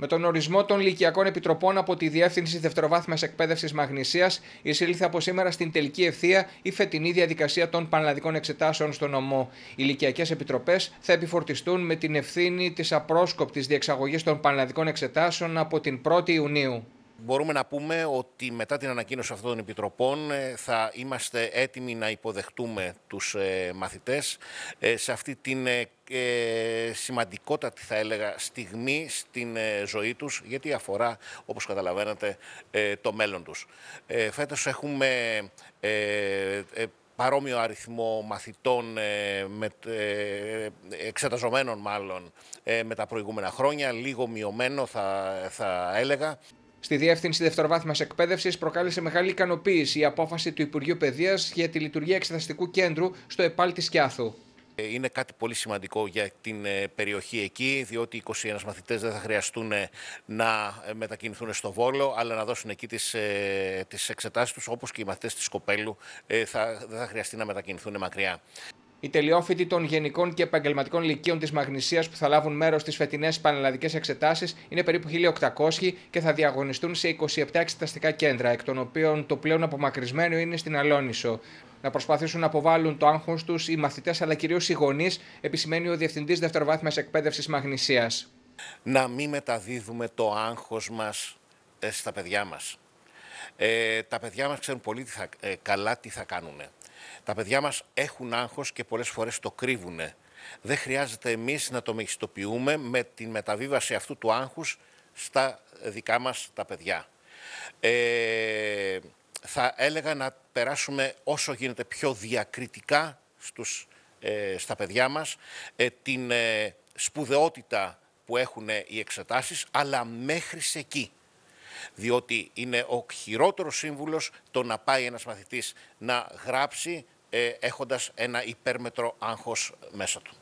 Με τον ορισμό των Λυκιακών Επιτροπών από τη Διεύθυνση Δευτεροβάθμιας Εκπαίδευσης Μαγνησίας, εισήλθε από σήμερα στην τελική ευθεία η φετινή διαδικασία των πανελλαδικών εξετάσεων στο νομό. Οι Λυκιακέ Επιτροπές θα επιφορτιστούν με την ευθύνη της απρόσκοπτης διεξαγωγής των πανελλαδικών εξετάσεων από την 1η Ιουνίου μπορούμε να πούμε ότι μετά την ανακοίνωση αυτών των επιτροπών ε, θα είμαστε έτοιμοι να υποδεχτούμε τους ε, μαθητές ε, σε αυτή την σημαντικότατη θα έλεγα στιγμή στην ζωή τους γιατί αφορά όπως καταλαβαίνετε το μέλλον τους. Φέτος έχουμε παρόμοιο αριθμό μαθητών με, μάλλον με τα προηγούμενα χρόνια, λίγο μειωμένο θα, θα έλεγα. Στη Διεύθυνση Δευτεροβάθμιας Εκπαίδευσης προκάλεσε μεγάλη ικανοποίηση η απόφαση του Υπουργείου Παιδείας για τη λειτουργία εξεταστικού κέντρου στο ΕΠΑΛ τη Κιάθου. Ε, είναι κάτι πολύ σημαντικό για την ε, περιοχή εκεί, διότι οι 21 μαθητές δεν θα χρειαστούν ε, να μετακινηθούν στο Βόλο, αλλά να δώσουν εκεί τις τις εξετάσεις τους, όπως και οι μαθητές της Κοπέλου θα, δεν θα χρειαστεί να μετακινηθούν μακριά. Οι τελειόφοιτοι των γενικών και επαγγελματικών λυκείων της Μαγνησίας που θα λάβουν μέρος στις φετινές πανελλαδικές εξετάσεις είναι περίπου 1.800 και θα διαγωνιστούν σε 27 εξεταστικά κέντρα, εκ των οποίων το πλέον απομακρυσμένο είναι στην Αλόνισο. Να προσπαθήσουν να αποβάλουν το άγχος τους οι μαθητές αλλά κυρίως οι γονείς, επισημαίνει ο Διευθυντής Δευτεροβάθμιας Εκπαίδευσης Μαγνησίας. Να μην μεταδίδουμε το άγχος μας ε, στα παιδιά μας. Ε, τα παιδιά μας ξέρουν πολύ θα, ε, καλά τι θα κάνουν. Τα παιδιά μας έχουν άγχος και πολλές φορές το κρύβουν. Δεν χρειάζεται εμείς να το μεγιστοποιούμε με τη μεταβίβαση αυτού του άγχους στα δικά μας τα παιδιά. Ε, θα έλεγα να περάσουμε όσο γίνεται πιο διακριτικά στους, ε, στα παιδιά μας ε, την σπουδαιότητα που έχουν οι εξετάσεις, αλλά μέχρι εκεί διότι είναι ο χειρότερος σύμβουλος το να πάει ένας μαθητής να γράψει ε, έχοντας ένα υπέρμετρο άγχος μέσα του.